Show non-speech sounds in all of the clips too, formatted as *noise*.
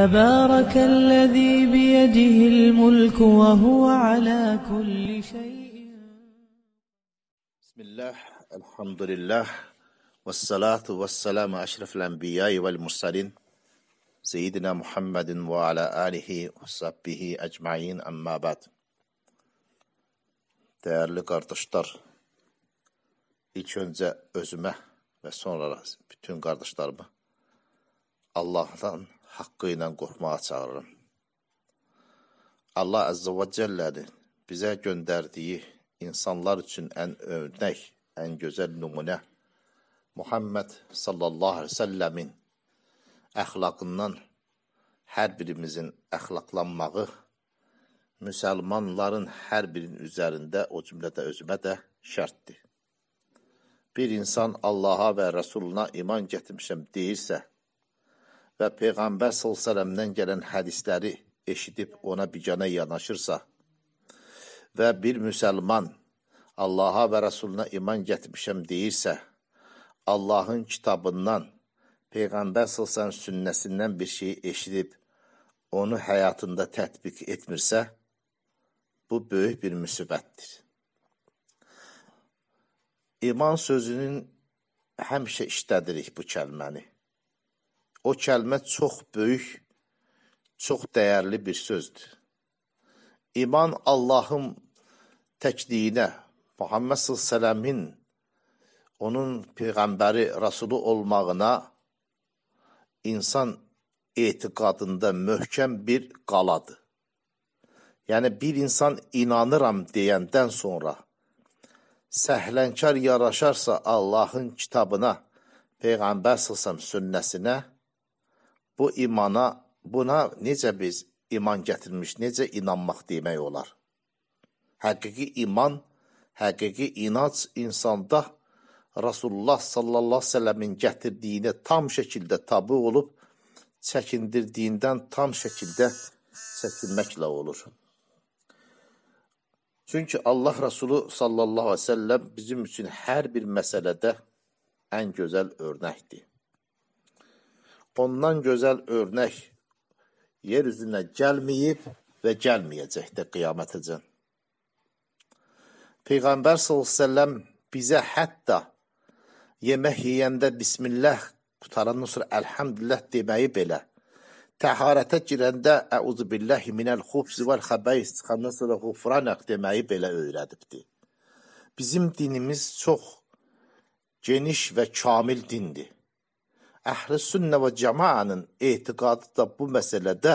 تبارك الذي بيده الملك وهو على كل شيء بسم الله الحمد لله والصلاة والسلام أشرف الأنبياء والمرسلين سيدنا محمد وعلى آله وصحبه أجمعين أما بعد Değerli kardeşler, ilk önce özüme ve sonra bütün kardeşlerime Allah'tan haqqı ilə qorxmağa çağırıram. Allah Əzzə və Cəllədir bizə göndərdiyi insanlar üçün ən örnək, ən gözəl nümunə Muhammed sallallahu aleyhi ve sellemin əxlaqından hər birimizin əxlaqlanmağı müsəlmanların hər birinin üzərində, o cümlədə özümə də şərtdir. Bir insan Allaha və Rəsuluna iman gətirmişəm deyirsə, və Peyğəmbər s.ə.vədən gələn hədisləri eşidib ona bigana yanaşırsa və bir müsəlman Allaha və Rəsuluna iman gətirmişəm deyirsə, Allahın kitabından, Peyğəmbər s.ə.v sünnəsindən bir şeyi eşidib onu həyatında tətbiq etmirsə, bu böyük bir müsibətdir. İman sözünün həmişə işlədirik bu kəlməni o kəlmə çox böyük, çox dəyərli bir sözdür. İman Allahın təkliyinə, Muhammed s.ə.v-in onun peyğəmbəri, rəsulu olmağına insan etiqadında möhkəm bir qaladır. Yəni bir insan inanıram deyəndən sonra səhlənkar yaraşarsa Allahın kitabına, peyğəmbər s.ə.v sünnəsinə bu imana, buna necə biz iman gətirmiş, necə inanmaq demək olar? Həqiqi iman, həqiqi inanc insanda Rasulullah sallallahu əleyhi və səlləmin gətirdiyinə tam şəkildə tabe olub çəkindirdiyindən tam şəkildə çəkinməklə olur. Çünki Allah Rəsulu sallallahu əleyhi və səlləm bizim üçün hər bir məsələdə ən gözəl örnəkdir. Ondan gözəl örnək yer üzünə gəlməyib və gəlməyəcəkdir qiyamətəcən. Peyğəmbər s.ə.v bizə hətta yemək yeyəndə bismillah qutarandan sonra əlhamdülillah deməyi belə. Təharətə girəndə əuzu billahi minəl xubs vəl xəbəis çıxandan sonra qufranaq deməyi belə öyrədibdi. Bizim dinimiz çox geniş və kamil dindir əhl-i sünnə və cəmaənin etiqadı da bu məsələdə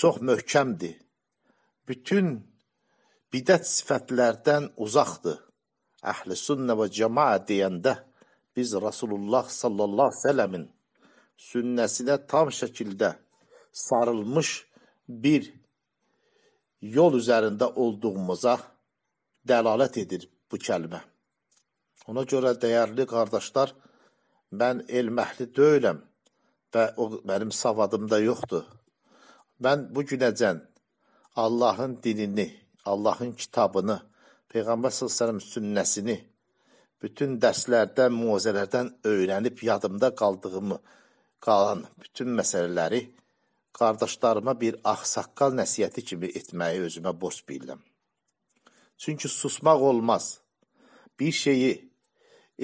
çox möhkəmdir. Bütün bidət sifətlərdən uzaqdır. Əhl-i sünnə və cəmaə deyəndə biz Rasulullah sallallahu sələmin sünnəsinə tam şəkildə sarılmış bir yol üzərində olduğumuza dəlalət edir bu kəlmə. Ona görə dəyərli qardaşlar, Mən elməhli deyiləm və o mənim savadımda yoxdur. Mən bu günəcən Allahın dinini, Allahın kitabını, Peyğəmbər sallallahu sünnəsini bütün dərslərdən, muzələrdən öyrənib yadımda qaldığımı qalan bütün məsələləri qardaşlarıma bir axsaqqal nəsihəti kimi etməyi özümə borc bilirəm. Çünki susmaq olmaz. Bir şeyi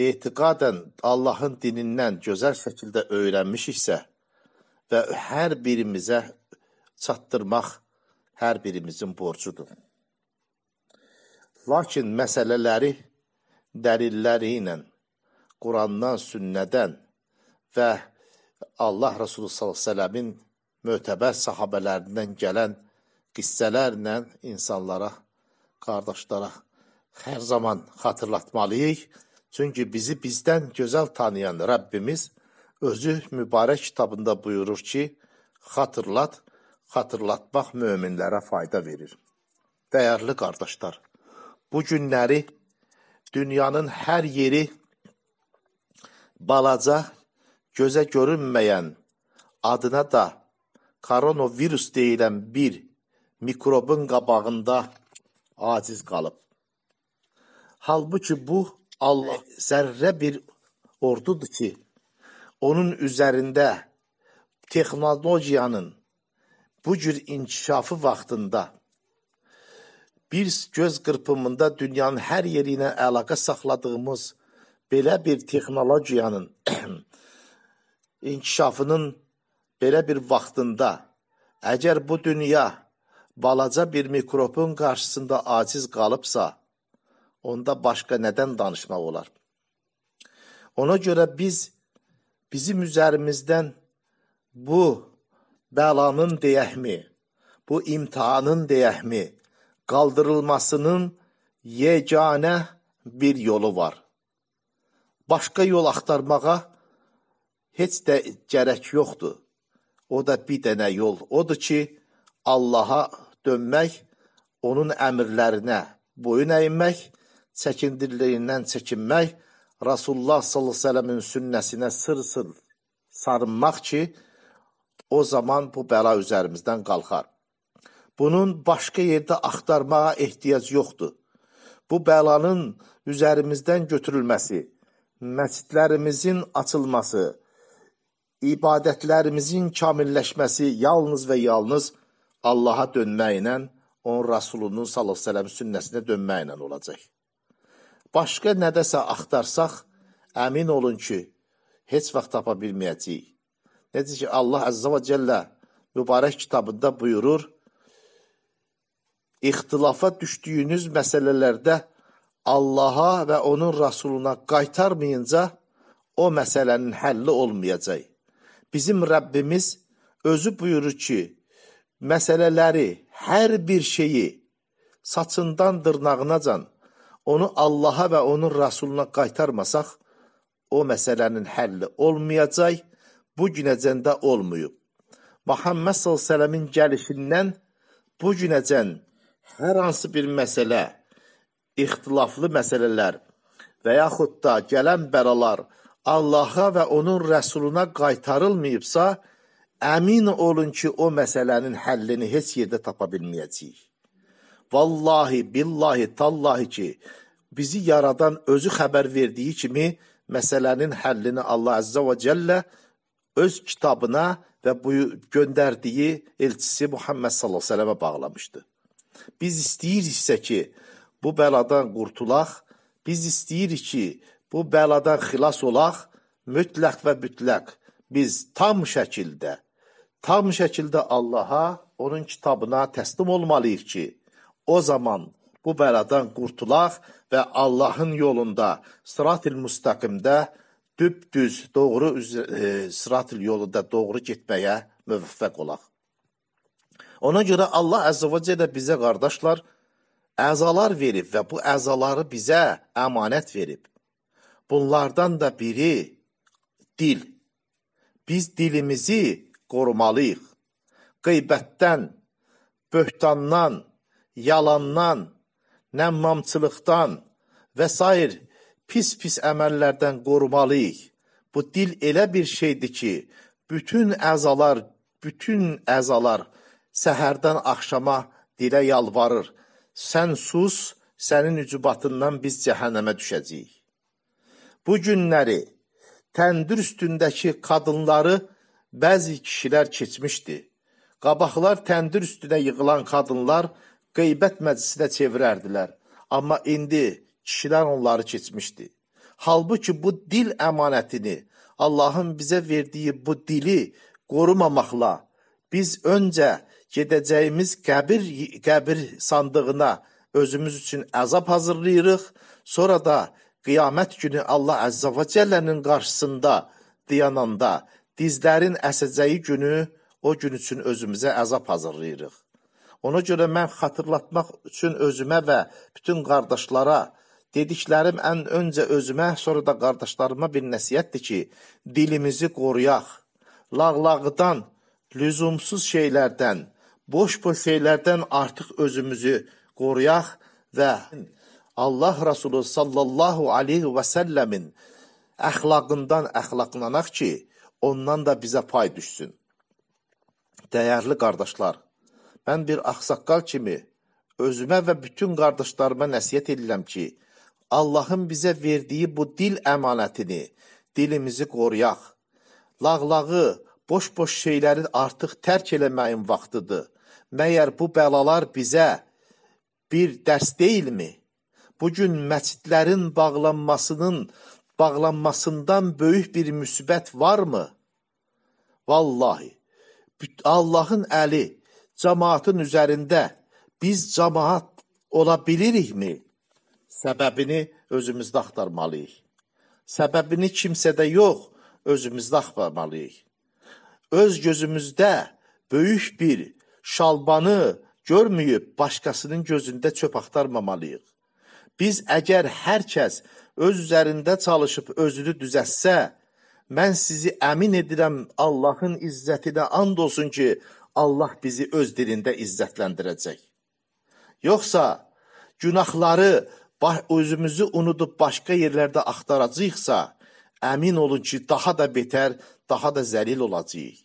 etiqadən Allahın dinindən gözəl şəkildə öyrənmişiksə və hər birimizə çatdırmaq hər birimizin borcudur. Lakin məsələləri dəlilləri ilə, Qurandan, sünnədən və Allah Resulü s.ə.v-in mötəbər sahabələrindən gələn qissələrlə insanlara, qardaşlara hər zaman xatırlatmalıyıq Çünki bizi bizdən gözəl tanıyan Rəbbimiz özü mübarək kitabında buyurur ki, xatırlat, xatırlatmaq möminlərə fayda verir. Dəyərli qardaşlar, bu günləri dünyanın hər yeri balaca, gözə görünməyən, adına da koronavirus deyilən bir mikrobun qabağında aciz qalıb. Halbuki bu Allah zərrə bir ordudur ki, onun üzərində texnologiyanın bu cür inkişafı vaxtında bir göz qırpımında dünyanın hər yeri ilə əlaqə saxladığımız belə bir texnologiyanın *clears throat* inkişafının belə bir vaxtında əgər bu dünya balaca bir mikrobun qarşısında aciz qalıbsa, onda başqa nədən danışmaq olar? Ona görə biz bizim üzərimizdən bu bəlanın deyəhmi, bu imtihanın deyəhmi, qaldırılmasının yeganə bir yolu var. Başqa yol axtarmağa heç də gərək yoxdur. O da bir dənə yol odur ki, Allaha dönmək, onun əmrlərinə boyun əymək çəkindirliyindən çəkinmək, Rasulullah sallallahu əleyhi sünnəsinə sır-sır sarınmaq ki, o zaman bu bəla üzərimizdən qalxar. Bunun başqa yerdə axtarmağa ehtiyac yoxdur. Bu bəlanın üzərimizdən götürülməsi, məscidlərimizin açılması, ibadətlərimizin kamilləşməsi yalnız və yalnız Allaha dönməklə, onun Rasulunun sallallahu əleyhi sünnəsinə dönməklə olacaq başqa nədəsə axtarsaq, əmin olun ki, heç vaxt tapa bilməyəcəyik. Necə ki, Allah Əzzə və Cəllə mübarək kitabında buyurur, İxtilafa düşdüyünüz məsələlərdə Allaha və onun Rasuluna qaytarmayınca o məsələnin həlli olmayacaq. Bizim Rəbbimiz özü buyurur ki, məsələləri, hər bir şeyi saçından dırnağınacan onu Allaha və onun Rasuluna qaytarmasaq, o məsələnin həlli olmayacaq, bu günəcən də olmuyub. Muhammed s.ə.v-in gəlişindən bu günəcən hər hansı bir məsələ, ixtilaflı məsələlər və yaxud da gələn bəralar Allaha və onun rəsuluna qaytarılmayıbsa, əmin olun ki, o məsələnin həllini heç yerdə tapa bilməyəcəyik. Vallahi, billahi, tallahi ki, bizi yaradan özü xəbər verdiyi kimi məsələnin həllini Allah Əzzə və Cəllə öz kitabına və bu göndərdiyi elçisi Muhammed sallallahu əleyhi və səlləmə bağlamışdı. Biz istəyiriksə ki, bu bəladan qurtulaq, biz istəyirik ki, bu bəladan xilas olaq, mütləq və mütləq biz tam şəkildə, tam şəkildə Allah'a, onun kitabına təslim olmalıyıq ki, O zaman bu bəladan qurtulaq və Allahın yolunda sırat-ül müstəqimdə düpdüz doğru e, sırat-ül yolunda doğru getməyə müvəffəq olaq. Ona görə Allah Əzzə və Cəllə bizə qardaşlar əzalar verib və bu əzaları bizə əmanət verib. Bunlardan da biri dil. Biz dilimizi qorumalıyıq. Qeybətdən, böhtandan, yalandan, nə mamçılıqdan və s. pis-pis əməllərdən qorumalıyıq. Bu dil elə bir şeydir ki, bütün əzalar, bütün əzalar səhərdən axşama dilə yalvarır. Sən sus, sənin ücubatından biz cəhənnəmə düşəcəyik. Bu günləri təndir üstündəki qadınları bəzi kişilər keçmişdi. Qabaqlar təndir üstünə yığılan qadınlar qeybət məclisinə çevirərdilər. Amma indi kişilər onları keçmişdi. Halbuki bu dil əmanətini, Allahın bizə verdiyi bu dili qorumamaqla biz öncə gedəcəyimiz qəbir qəbir sandığına özümüz üçün əzab hazırlayırıq, sonra da qiyamət günü Allah Əzzə və Cəllənin qarşısında dayananda dizlərin əsəcəyi günü o gün üçün özümüzə əzab hazırlayırıq. Ona görə mən xatırlatmaq üçün özümə və bütün qardaşlara dediklərim ən öncə özümə, sonra da qardaşlarıma bir nəsihətdir ki, dilimizi qoruyaq. Lağlağıdan, lüzumsuz şeylərdən, boş-boş şeylərdən artıq özümüzü qoruyaq və Allah Rasulü sallallahu aleyhi və səlləmin əxlaqından əxlaqlanaq ki, ondan da bizə pay düşsün. Dəyərli qardaşlar, Mən bir axsaqqal kimi özümə və bütün qardaşlarıma nəsihət edirəm ki, Allahın bizə verdiyi bu dil əmanətini, dilimizi qoruyaq. Lağlağı, boş-boş şeyləri artıq tərk eləməyin vaxtıdır. Məyər bu bəlalar bizə bir dərs deyilmi? Bu gün məscidlərin bağlanmasının bağlanmasından böyük bir müsibət varmı? Vallahi, Allahın əli cəmaatın üzərində biz cəmaat ola bilirikmi? Səbəbini özümüzdə axtarmalıyıq. Səbəbini kimsədə yox, özümüzdə axtarmalıyıq. Öz gözümüzdə böyük bir şalbanı görməyib başqasının gözündə çöp axtarmamalıyıq. Biz əgər hər kəs öz üzərində çalışıb özünü düzətsə, mən sizi əmin edirəm Allahın izzətinə and olsun ki, Allah bizi öz dilində izzətləndirəcək. Yoxsa günahları özümüzü unudub başqa yerlərdə axtaracaqsa, əmin olun ki, daha da betər, daha da zəlil olacağıq.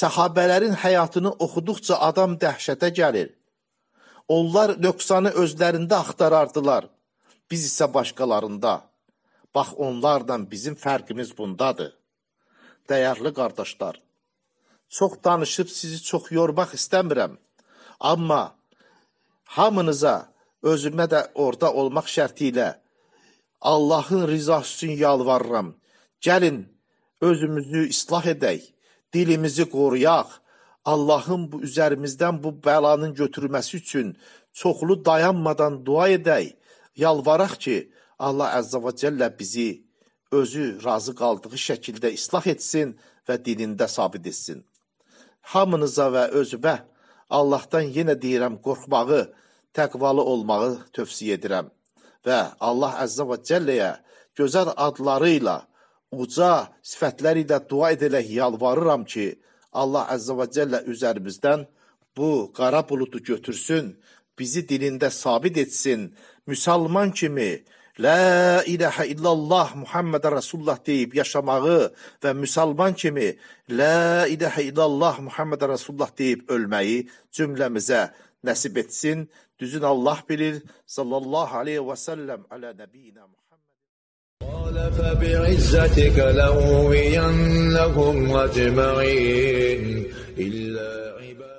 Səhabələrin həyatını oxuduqca adam dəhşətə gəlir. Onlar nöqsanı özlərində axtarardılar, biz isə başqalarında. Bax, onlardan bizim fərqimiz bundadır. Dəyərli qardaşlar, Çox danışıb sizi çox yormaq istəmirəm. Amma hamınıza özümə də orada olmaq şərti ilə Allahın rizası üçün yalvarıram. Gəlin özümüzü islah edək, dilimizi qoruyaq. Allahın bu üzərimizdən bu bəlanın götürməsi üçün çoxlu dayanmadan dua edək, yalvaraq ki, Allah Əzzə və Cəllə bizi özü razı qaldığı şəkildə islah etsin və dinində sabit etsin hamınıza və özümə Allahdan yenə deyirəm qorxmağı, təqvalı olmağı tövsiyə edirəm və Allah Əzzə və Cəlləyə gözəl adları ilə, uca sifətləri ilə dua edərək yalvarıram ki, Allah Əzzə və Cəllə üzərimizdən bu qara buludu götürsün, bizi dilində sabit etsin, müsəlman kimi, La ilahe illallah Muhammed Resulullah deyib yaşamağı və müsəlman kimi La ilahe illallah Muhammed Resulullah deyib ölməyi cümləmizə nəsib etsin. Düzün Allah bilir. Sallallahu aleyhi və səlləm alə nəbiyinə Muhammed. قال فبعزتك لأغوينهم أجمعين إلا عباد